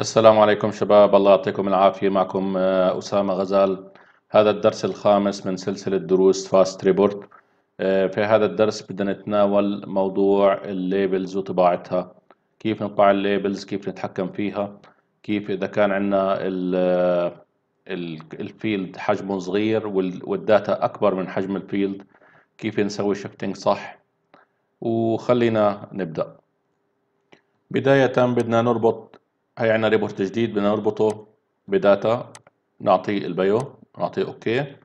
السلام عليكم شباب الله يعطيكم العافية معكم آه، أسامة غزال هذا الدرس الخامس من سلسلة دروس فاست آه، ريبورت في هذا الدرس بدنا نتناول موضوع الليبلز وطباعتها كيف نطبع الليبلز كيف نتحكم فيها كيف إذا كان عندنا الفيلد آه، حجمه صغير والداتا أكبر من حجم الفيلد كيف نسوي شفتنج صح وخلينا نبدأ بداية بدنا نربط هي عنا ريبورت جديد بدنا نربطه بداتا نعطيه البيو نعطيه اوكي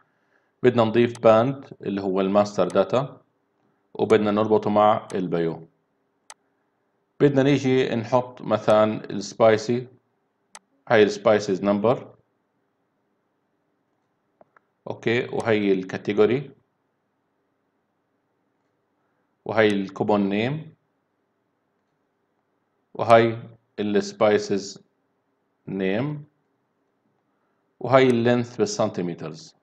بدنا نضيف باند اللي هو الماستر داتا وبدنا نربطه مع البيو بدنا نيجي نحط مثلا السبايسي هاي السبايسيز نمبر اوكي وهي الكاتيجوري وهي الكوبون نيم وهي السبايسز نيم وهي اللينث بالسنتيمترز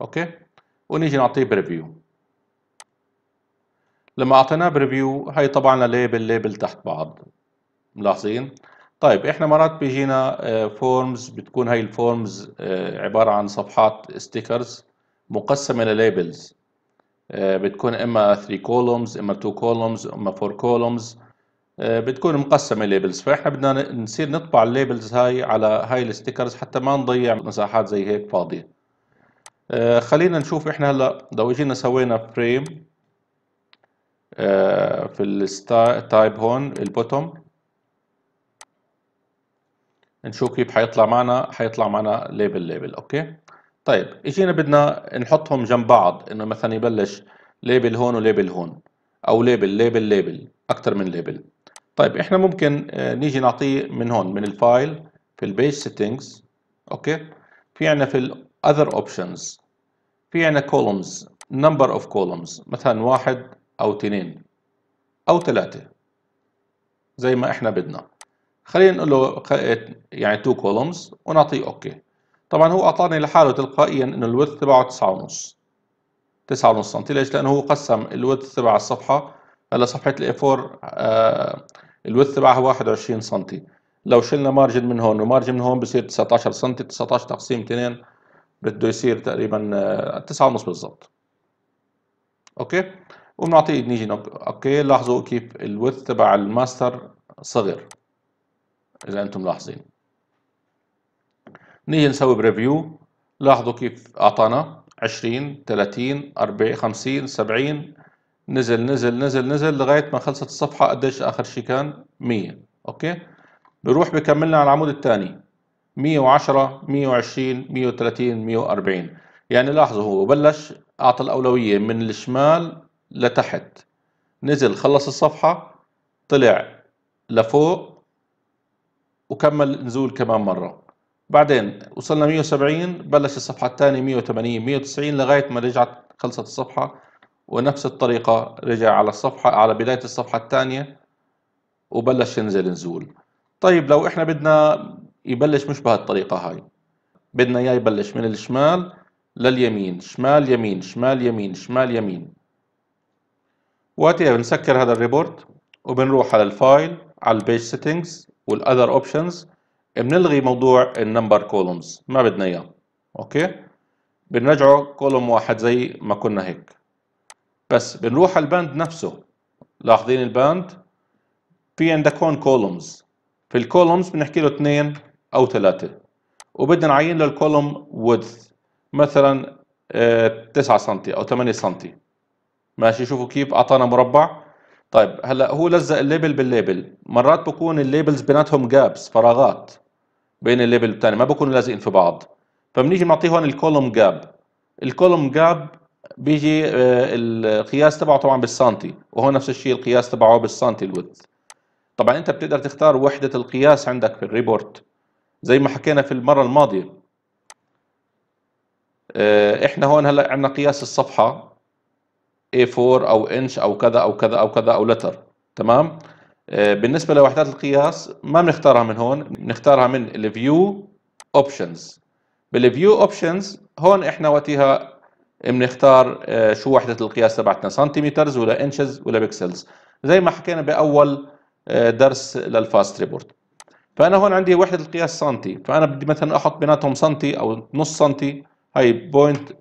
اوكي ونيجي نعطيه بريفيو لما اعطيناه بريفيو هي طبعا ليبل ليبل تحت بعض ملاحظين طيب احنا مرات بيجينا فورمز آه، بتكون هاي الفورمز آه، عباره عن صفحات ستيكرز مقسمه لليبلز آه، بتكون اما 3 كولومز اما 2 كولومز اما 4 كولومز آه، بتكون مقسمه ليبلز فاحنا بدنا نصير نطبع الليبلز هاي على هاي الستيكرز حتى ما نضيع مساحات زي هيك فاضيه آه، خلينا نشوف احنا هلا لو اجينا سوينا فريم آه، في التايب هون البوتوم نشوف كيف حيطلع معنا حيطلع معنا ليبل ليبل اوكي طيب اجينا بدنا نحطهم جنب بعض انه مثلا يبلش ليبل هون وليبل هون او ليبل ليبل ليبل اكثر من ليبل طيب احنا ممكن آه، نيجي نعطيه من هون من الفايل في البيج سيتنجز اوكي في عنا في الاذر اوبشنز في عنا كولومز نمبر اوف كولومز مثلا واحد او اثنين او ثلاثه زي ما احنا بدنا خلينا نقول له يعني تو كولومز ونعطيه اوكي طبعا هو اعطاني لحاله تلقائيا انه الويدث تبعه 9.5 9.5 سم ليش؟ لانه هو قسم الويدث تبع الصفحه هلا صفحه الاي آه، 4 الوث تبعها 21 سم لو شلنا مارجن من هون ومارجن من هون بصير 19 سم 19 تقسيم 2 بده يصير تقريبا 9 آه، ونص اوكي وبنعطيه نيجي نق... اوكي لاحظوا كيف الوث تبع الماستر صغر اذا انتم ملاحظين نيجي نسوي بريفيو لاحظوا كيف اعطانا 20 30 40 50 70 نزل نزل نزل نزل لغاية ما خلصت الصفحة قديش آخر شي كان 100 أوكي بروح بكملنا على العمود الثاني 110 120 130 140 يعني لاحظوا هو بلش أعطى الأولوية من الشمال لتحت نزل خلص الصفحة طلع لفوق وكمل نزول كمان مرة بعدين وصلنا 170 بلش الصفحة الثانية 180 190 لغاية ما رجعت خلصت الصفحة ونفس الطريقة رجع على الصفحة على بداية الصفحة الثانية وبلش ينزل نزول طيب لو احنا بدنا يبلش مش بهالطريقة هاي بدنا اياه يبلش من الشمال لليمين شمال يمين شمال يمين شمال يمين وقتها بنسكر هذا الريبورت وبنروح على الفايل على البيج سيتنجز والاذر اوبشنز بنلغي موضوع النمبر كولومز ما بدنا اياه اوكي بنرجعه كولوم واحد زي ما كنا هيك بس بنروح على الباند نفسه لاحظين الباند في عندك هون كولومز في الكولومز بنحكي له اثنين او ثلاثة وبدنا نعين له الكولوم ويدث مثلا 9 آه، سم او 8 سم ماشي شوفوا كيف اعطانا مربع طيب هلا هو لزق الليبل بالليبل مرات بكون الليبلز بيناتهم جابس فراغات بين الليبل الثاني ما بكونوا لازقين في بعض فبنيجي بنعطيه هون الكولوم جاب الكولوم جاب بيجي آه، القياس تبعه طبعا بالسنتي وهو نفس الشيء القياس تبعه بالسنتي الود طبعا انت بتقدر تختار وحده القياس عندك في الريبورت زي ما حكينا في المره الماضيه آه، احنا هون هلا عندنا قياس الصفحه A4 او انش او كذا او كذا او كذا او لتر تمام آه، بالنسبه لوحدات القياس ما بنختارها من هون بنختارها من الفيو اوبشنز بالفيو اوبشنز هون احنا وقتها بنختار آه، شو وحدة القياس تبعتنا سنتيمترز ولا انشز ولا بكسلز زي ما حكينا بأول آه، درس للفاست ريبورت فأنا هون عندي وحدة القياس سنتي فأنا بدي مثلا أحط بيناتهم سنتي أو نص سنتي هاي بوينت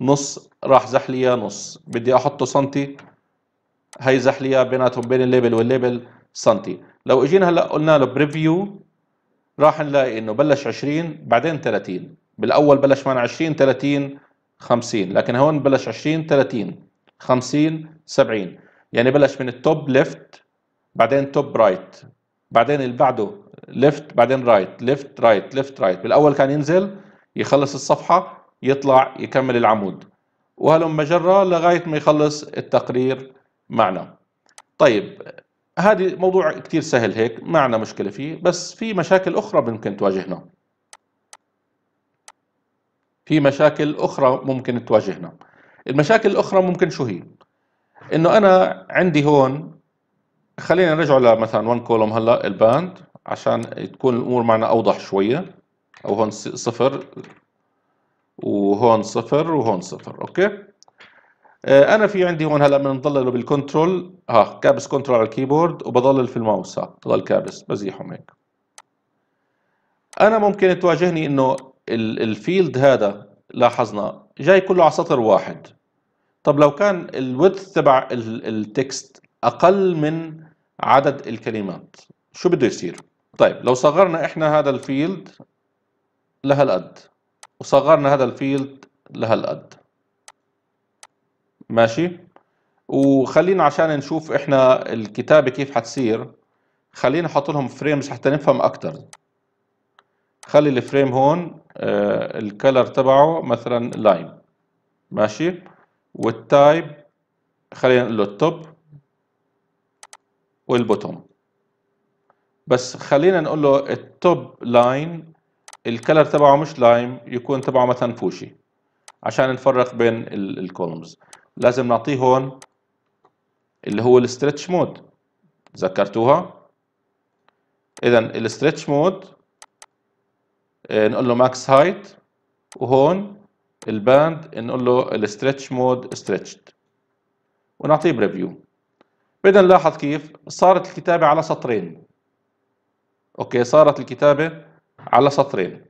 نص راح زحلية نص بدي أحطه سنتي هاي زحلية بيناتهم بين الليبل والليبل سنتي لو اجينا هلا قلنا له بريفيو راح نلاقي انه بلش 20 بعدين 30 بالاول بلش معنا 20 30 50 لكن هون بلش 20 30 50 70 يعني بلش من التوب ليفت بعدين توب رايت بعدين اللي بعده ليفت بعدين رايت ليفت رايت ليفت رايت بالاول كان ينزل يخلص الصفحه يطلع يكمل العمود وهلم مجره لغايه ما يخلص التقرير معنا طيب هذه موضوع كثير سهل هيك ما عندنا مشكله فيه بس في مشاكل اخرى ممكن تواجهنا في مشاكل أخرى ممكن تواجهنا المشاكل الأخرى ممكن شو هي إنه أنا عندي هون خلينا نرجع لمثلا وان كولوم هلا الباند عشان تكون الأمور معنا أوضح شوية أو هون صفر وهون صفر وهون صفر أوكي آه، انا في عندي هون هلا بنضلل بالكنترول ها كابس كنترول على الكيبورد وبضلل في الماوس ها بضل كابس بزيحهم هيك انا ممكن تواجهني انه الفيلد هذا لاحظنا جاي كله على سطر واحد طب لو كان الويدث تبع التكست اقل من عدد الكلمات شو بده يصير طيب لو صغرنا احنا هذا الفيلد لهالقد وصغرنا هذا الفيلد لهالقد ماشي وخلينا عشان نشوف احنا الكتابه كيف حتصير خلينا نحط لهم فريمز حتى نفهم اكتر خلي الفريم هون آه، الكلر تبعه مثلا لايم ماشي والتايب خلينا نقول له التوب والبوتوم بس خلينا نقول له التوب لاين الكلر تبعه مش لايم يكون تبعه مثلا فوشي عشان نفرق بين الكولومز لازم نعطيه هون اللي هو الستريتش مود تذكرتوها اذا الستريتش مود آه، نقول له ماكس هايت وهون الباند نقول له الستريتش مود ستريتشد ونعطيه بريفيو بدنا نلاحظ كيف صارت الكتابة على سطرين اوكي صارت الكتابة على سطرين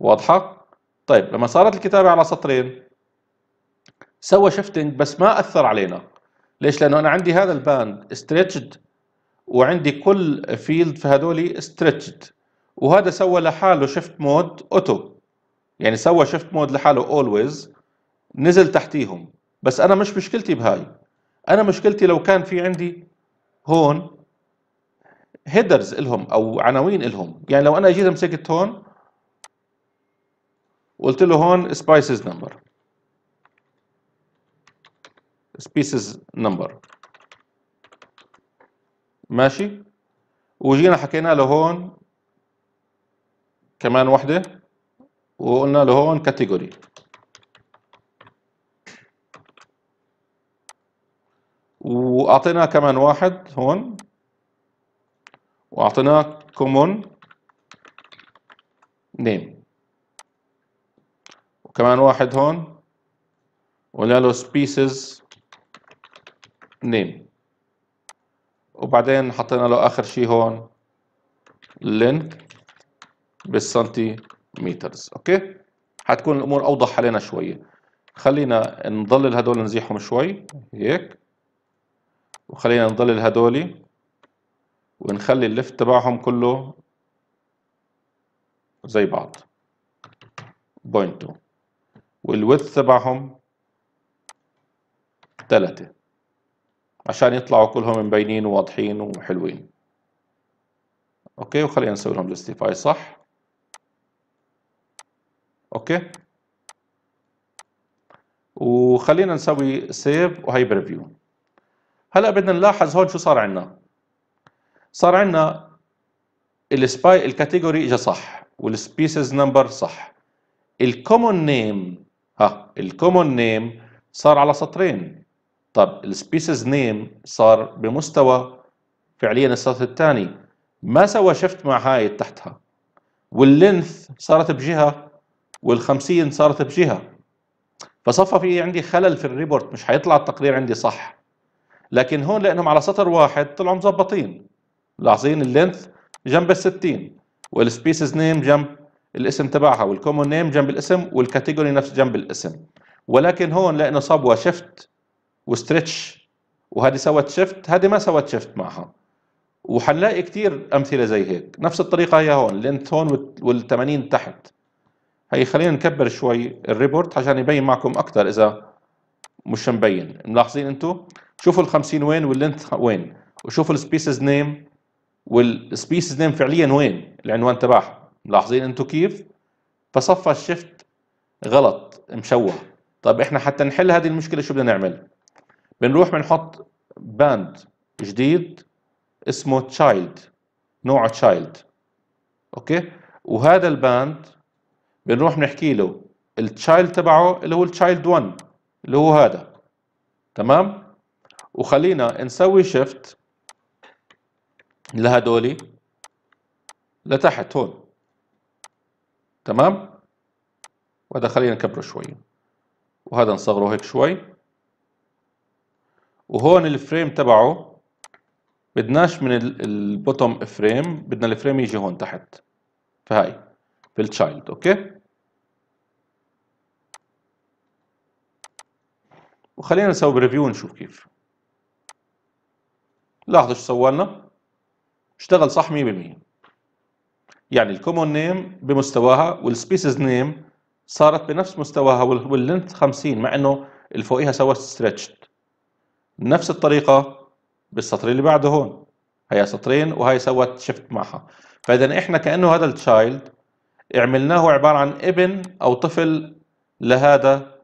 واضحة؟ طيب لما صارت الكتابة على سطرين سوى شيفتنج بس ما أثر علينا ليش؟ لأنه أنا عندي هذا الباند ستريتشد وعندي كل فيلد في هذول ستريتشد وهذا سوى لحاله شيفت مود اوتو يعني سوى شيفت مود لحاله اولويز نزل تحتيهم بس انا مش مشكلتي بهاي انا مشكلتي لو كان في عندي هون هيدرز الهم او عناوين الهم يعني لو انا اجيت مسكت هون وقلت له هون سبايسز نمبر سبيسز نمبر ماشي وجينا حكينا له هون كمان وحده وقلنا له هون كاتيجوري واعطيناه كمان واحد هون واعطيناه common name وكمان واحد هون وقلنا له species name وبعدين حطينا له اخر شيء هون لينك بالسنتيمترز اوكي هتكون الامور اوضح علينا شويه خلينا نضلل هدول نزيحهم شوي هيك وخلينا نضلل هدولي ونخلي اللفت تبعهم كله زي بعض بوينتو والويدث تبعهم ثلاثة عشان يطلعوا كلهم مبينين وواضحين وحلوين اوكي وخلينا نسوي لهم جستيفاي صح اوكي وخلينا نسوي سيف وهايبر فيو هلا بدنا نلاحظ هون شو صار عندنا صار عندنا السباي الكاتيجوري اجى صح والسبيسز نمبر صح الكومون نيم ها الكومون نيم صار على سطرين طب السبيسز نيم صار بمستوى فعليا السطر الثاني ما سوى شفت مع هاي تحتها واللينث صارت بجهه وال50 صارت بجهه فصفى في عندي خلل في الريبورت مش حيطلع التقرير عندي صح لكن هون لانهم على سطر واحد طلعوا مظبطين ملاحظين اللينث جنب ال60 والسبيسز نيم جنب الاسم تبعها والكومون نيم جنب الاسم والكاتيجوري نفس جنب الاسم ولكن هون لانه صبوه شيفت وستريتش وهذه سوت شيفت هذه ما سوت شيفت معها وحنلاقي كثير امثله زي هيك نفس الطريقه هي هون لينث هون وال80 تحت هي خلينا نكبر شوي الريبورت عشان يبين معكم اكثر اذا مش مبين ملاحظين انتم شوفوا ال 50 وين واللينث وين وشوفوا السبيسز نيم والسبيسز نيم فعليا وين العنوان تبعها ملاحظين انتم كيف فصفى الشفت غلط مشوه طب احنا حتى نحل هذه المشكله شو بدنا نعمل بنروح بنحط باند جديد اسمه تشايلد نوع تشايلد اوكي وهذا الباند بنروح بنحكي له التشايلد تبعه اللي هو التشايلد 1 اللي هو هذا تمام وخلينا نسوي شيفت لهدولي لتحت هون تمام وهذا خلينا نكبره شوي وهذا نصغره هيك شوي وهون الفريم تبعه بدناش من البوتوم فريم بدنا الفريم يجي هون تحت فهاي في التشايلد اوكي وخلينا نسوي بريفيو ونشوف كيف لاحظوا شو سوى لنا اشتغل صح 100% يعني الكومون نيم بمستواها والسبيسيز نيم صارت بنفس مستواها واللينث 50 مع انه اللي فوقيها سوت ستريتشد نفس الطريقه بالسطر اللي بعده هون هي سطرين وهي سوت شيفت معها فاذا احنا كانه هذا التشايلد عملناه عباره عن ابن او طفل لهذا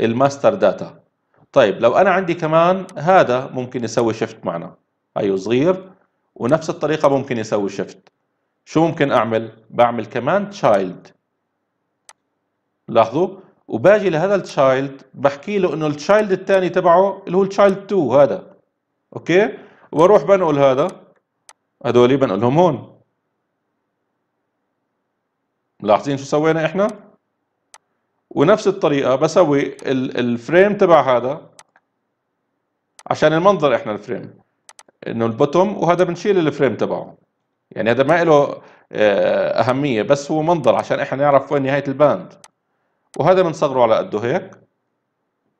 الماستر داتا طيب لو انا عندي كمان هذا ممكن يسوي شيفت معنا هيو صغير ونفس الطريقه ممكن يسوي شيفت شو ممكن اعمل بعمل كمان تشايلد لاحظوا وباجي لهذا التشايلد بحكي له انه التشايلد الثاني تبعه اللي هو التشايلد 2 هذا اوكي وبروح بنقل هذا هذول بنقلهم هون ملاحظين شو سوينا احنا ونفس الطريقه بسوي الفريم تبع هذا عشان المنظر احنا الفريم انه البوتوم وهذا بنشيل الفريم تبعه يعني هذا ما له آه، اهميه بس هو منظر عشان احنا نعرف وين نهايه الباند وهذا بنصغره على قده هيك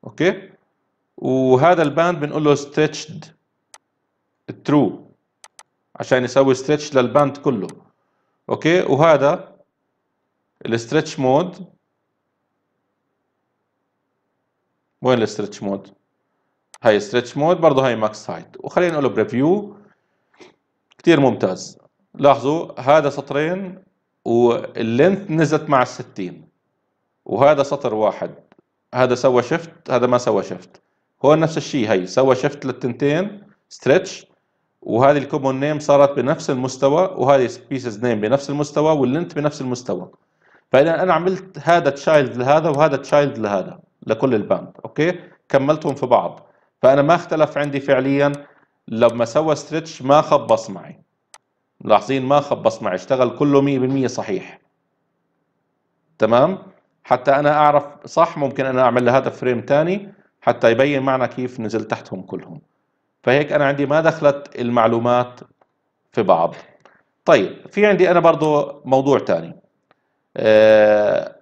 اوكي وهذا الباند بنقول له ستريتشد ترو عشان يسوي ستريتش للباند كله اوكي وهذا الستريتش مود وين الستريتش مود هاي ستريتش مود برضه هاي ماكس هايت وخلينا نقول بريفيو كثير ممتاز لاحظوا هذا سطرين واللينث نزلت مع 60 وهذا سطر واحد هذا سوى شفت هذا ما سوى شفت هو نفس الشيء هي سوى شفت للتنتين ستريتش وهذه الكومون نيم صارت بنفس المستوى وهذه سبيسز نيم بنفس المستوى واللينث بنفس المستوى فاذا انا عملت هذا تشايلد لهذا وهذا تشايلد لهذا لكل الباند اوكي كملتهم في بعض فانا ما اختلف عندي فعليا لما سوى ستريتش ما خبص معي ملاحظين ما خبص معي اشتغل كله 100% صحيح تمام حتى انا اعرف صح ممكن انا اعمل لهذا فريم ثاني حتى يبين معنا كيف نزل تحتهم كلهم فهيك انا عندي ما دخلت المعلومات في بعض طيب في عندي انا برضو موضوع ثاني آه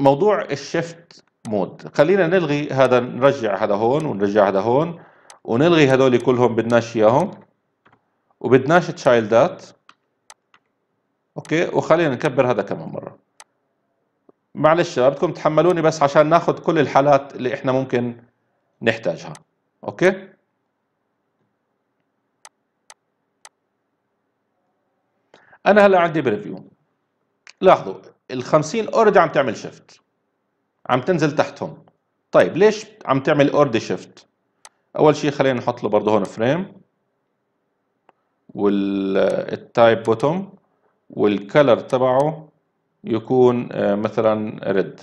موضوع الشيفت مود خلينا نلغي هذا نرجع هذا هون ونرجع هذا هون ونلغي هذول كلهم بدناش اياهم وبدناش تشايلدات اوكي وخلينا نكبر هذا كمان مره معلش بدكم تحملوني بس عشان ناخذ كل الحالات اللي احنا ممكن نحتاجها اوكي انا هلا عندي بريفيو لاحظوا ال 50 اوريدي عم تعمل شيفت عم تنزل تحتهم طيب ليش عم تعمل اوريدي شيفت اول شيء خلينا نحط له برضه هون فريم والتايب بوتوم والكلر تبعه يكون آه، مثلا ريد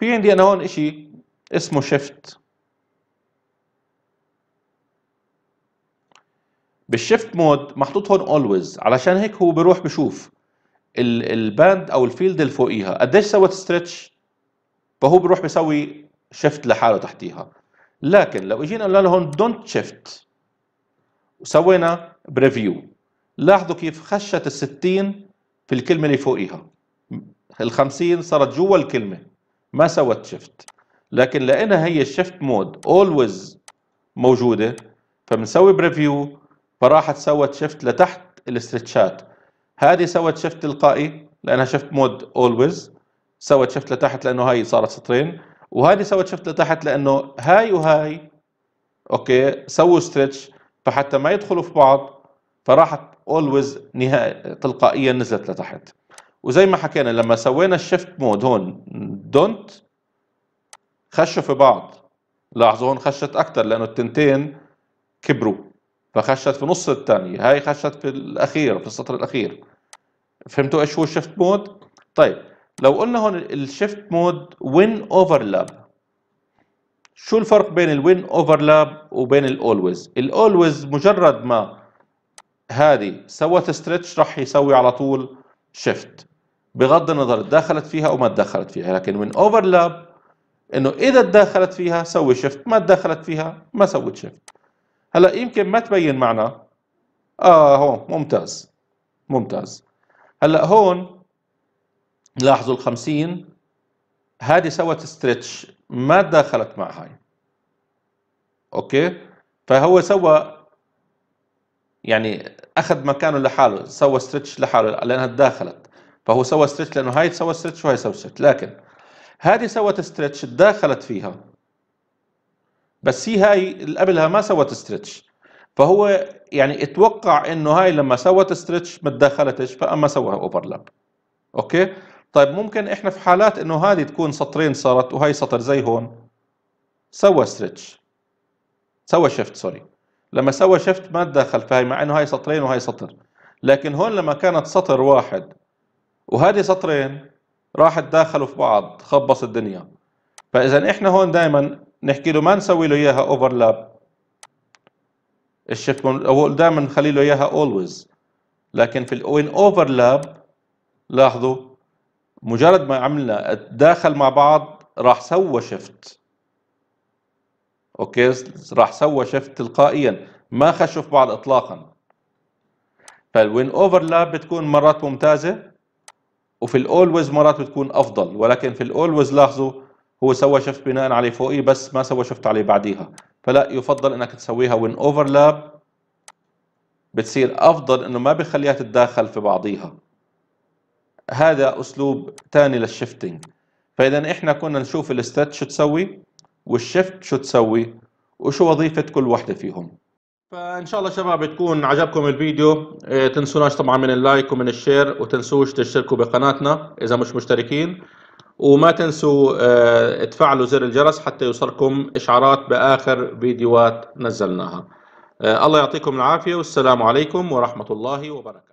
في عندي انا هون شيء اسمه شيفت بالشيفت مود محطوط هون اولويز علشان هيك هو بيروح بشوف الباند او الفيلد اللي فوقيها قديش سوت ستريتش فهو بيروح بيسوي شيفت لحاله تحتيها لكن لو اجينا قلنا له هون دونت شيفت وسوينا بريفيو لاحظوا كيف خشت ال 60 في الكلمه اللي فوقيها ال 50 صارت جوا الكلمه ما سوت شيفت لكن لانها هي الشيفت مود اولويز موجوده فبنسوي بريفيو فراحت سوت شيفت لتحت الاسترتشات هذه سوت شيفت تلقائي لانها شيفت مود اولويز سوت شيفت لتحت لانه هاي صارت سطرين وهذه سوت شيفت لتحت لانه هاي وهاي اوكي سووا ستريتش فحتى ما يدخلوا في بعض فراحت اولويز نهائي تلقائيا نزلت لتحت وزي ما حكينا لما سوينا الشيفت مود هون دونت خشوا في بعض لاحظوا هون خشت اكثر لانه التنتين كبروا فخشت في نص الثانية هاي خشت في الأخير في السطر الأخير فهمتوا إيش هو الشيفت مود؟ طيب لو قلنا هون الشيفت مود وين اوفرلاب شو الفرق بين الوين اوفرلاب وبين الاولويز الاولويز مجرد ما هذه سوت ستريتش راح يسوي على طول شيفت بغض النظر دخلت فيها او ما دخلت فيها لكن وين اوفرلاب انه اذا دخلت فيها سوي شيفت ما دخلت فيها ما سوت شيفت هلا يمكن ما تبين معنا اه هون ممتاز ممتاز هلا هون لاحظوا ال50 هذه سوت ستريتش ما تداخلت مع هاي اوكي فهو سوى يعني اخذ مكانه لحاله سوى ستريتش لحاله لانها تداخلت فهو سوى ستريتش لانه هاي سوى ستريتش وهي سوى ستريتش لكن هذه سوت ستريتش تداخلت فيها بس هي هاي اللي قبلها ما سوت ستريتش فهو يعني اتوقع انه هاي لما سوت ستريتش ما تدخلتش فاما سوى اوفرلاب اوكي طيب ممكن احنا في حالات انه هذه تكون سطرين صارت وهي سطر زي هون سوى ستريتش سوى شيفت سوري لما سوى شيفت ما تدخل فهي مع انه هاي سطرين وهي سطر لكن هون لما كانت سطر واحد وهذه سطرين راحت داخلوا في بعض خبص الدنيا فاذا احنا هون دائما نحكي له ما نسوي له اياها اوفرلاب الشيفت دائما نخلي له اياها اولويز لكن في الوين اوفرلاب لاحظوا مجرد ما عملنا تداخل مع بعض راح سوى شيفت اوكي راح سوى شيفت تلقائيا ما خشوا في بعض اطلاقا فالوين اوفرلاب بتكون مرات ممتازه وفي الاولويز مرات بتكون افضل ولكن في الاولويز لاحظوا هو سوى شيفت بناء عليه فوقي بس ما سوى شيفت عليه بعديها فلا يفضل انك تسويها وين اوفرلاب بتصير افضل انه ما بخليها تتداخل في بعضيها هذا اسلوب ثاني للشيفتنج فاذا احنا كنا نشوف الستات شو تسوي والشيفت شو تسوي وشو وظيفه كل وحده فيهم فان شاء الله شباب تكون عجبكم الفيديو آه، تنسوناش طبعا من اللايك ومن الشير وتنسوش تشتركوا بقناتنا اذا مش مشتركين وما تنسوا تفعلوا آه، زر الجرس حتى يوصلكم إشعارات بآخر فيديوهات نزلناها آه، الله يعطيكم العافية والسلام عليكم ورحمة الله وبركاته